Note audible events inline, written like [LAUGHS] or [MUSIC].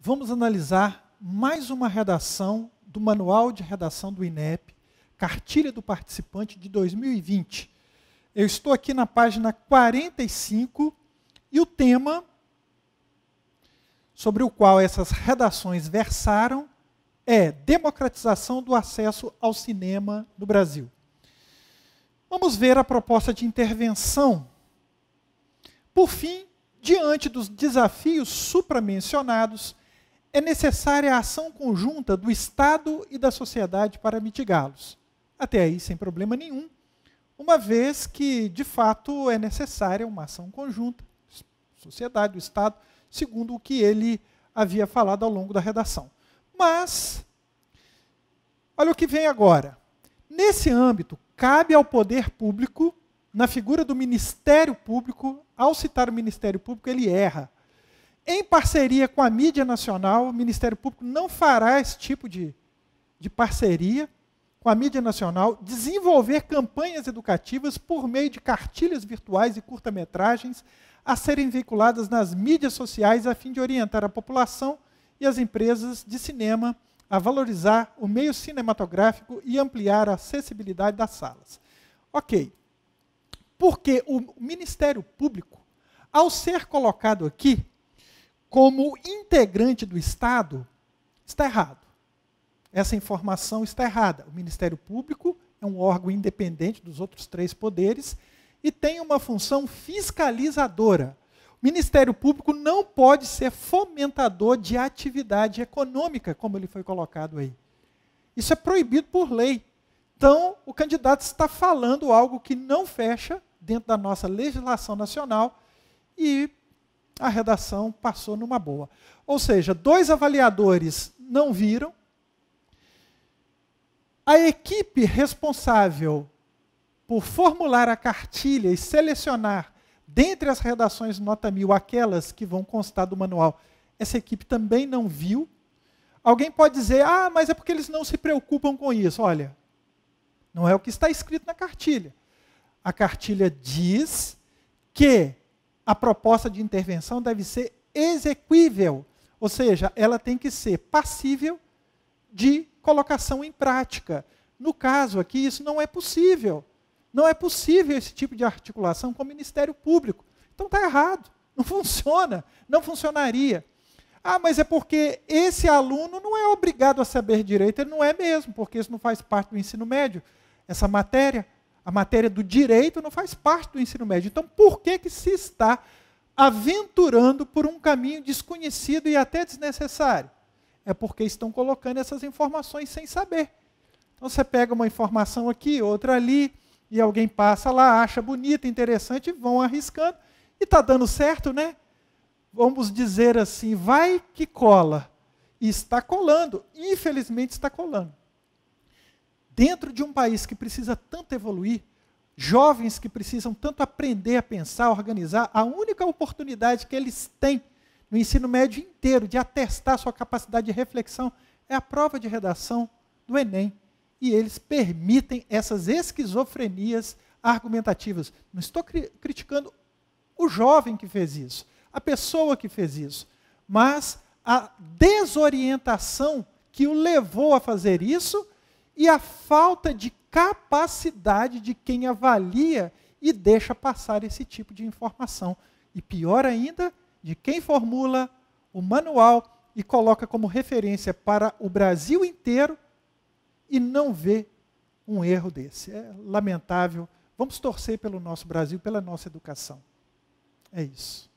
vamos analisar mais uma redação do Manual de Redação do INEP, Cartilha do Participante de 2020. Eu estou aqui na página 45 e o tema sobre o qual essas redações versaram é democratização do acesso ao cinema no Brasil. Vamos ver a proposta de intervenção. Por fim, diante dos desafios supramencionados, é necessária a ação conjunta do Estado e da sociedade para mitigá-los. Até aí, sem problema nenhum, uma vez que, de fato, é necessária uma ação conjunta, sociedade, do Estado, segundo o que ele havia falado ao longo da redação. Mas, olha o que vem agora. Nesse âmbito, cabe ao poder público, na figura do Ministério Público, ao citar o Ministério Público, ele erra em parceria com a mídia nacional, o Ministério Público não fará esse tipo de, de parceria com a mídia nacional, desenvolver campanhas educativas por meio de cartilhas virtuais e curta-metragens a serem veiculadas nas mídias sociais a fim de orientar a população e as empresas de cinema a valorizar o meio cinematográfico e ampliar a acessibilidade das salas. Ok. Porque o Ministério Público, ao ser colocado aqui, como integrante do Estado está errado. Essa informação está errada. O Ministério Público é um órgão independente dos outros três poderes e tem uma função fiscalizadora. O Ministério Público não pode ser fomentador de atividade econômica, como ele foi colocado aí. Isso é proibido por lei. Então, o candidato está falando algo que não fecha dentro da nossa legislação nacional e a redação passou numa boa. Ou seja, dois avaliadores não viram, a equipe responsável por formular a cartilha e selecionar dentre as redações nota mil aquelas que vão constar do manual, essa equipe também não viu. Alguém pode dizer, ah, mas é porque eles não se preocupam com isso. Olha, não é o que está escrito na cartilha. A cartilha diz que a proposta de intervenção deve ser exequível, ou seja, ela tem que ser passível de colocação em prática. No caso aqui, isso não é possível. Não é possível esse tipo de articulação com o Ministério Público. Então está errado, não [LAUGHS] funciona, não funcionaria. Ah, mas é porque esse aluno não é obrigado a saber direito, ele não é mesmo, porque isso não faz parte do ensino médio, essa matéria. A matéria do direito não faz parte do ensino médio. Então, por que, que se está aventurando por um caminho desconhecido e até desnecessário? É porque estão colocando essas informações sem saber. Então, você pega uma informação aqui, outra ali, e alguém passa lá, acha bonita, interessante, vão arriscando. E está dando certo, né? Vamos dizer assim, vai que cola. E está colando, infelizmente está colando dentro de um país que precisa tanto evoluir, jovens que precisam tanto aprender a pensar, a organizar, a única oportunidade que eles têm no ensino médio inteiro de atestar sua capacidade de reflexão é a prova de redação do Enem. E eles permitem essas esquizofrenias argumentativas. Não estou cri criticando o jovem que fez isso, a pessoa que fez isso, mas a desorientação que o levou a fazer isso e a falta de capacidade de quem avalia e deixa passar esse tipo de informação. E pior ainda, de quem formula o manual e coloca como referência para o Brasil inteiro e não vê um erro desse. É lamentável. Vamos torcer pelo nosso Brasil, pela nossa educação. É isso.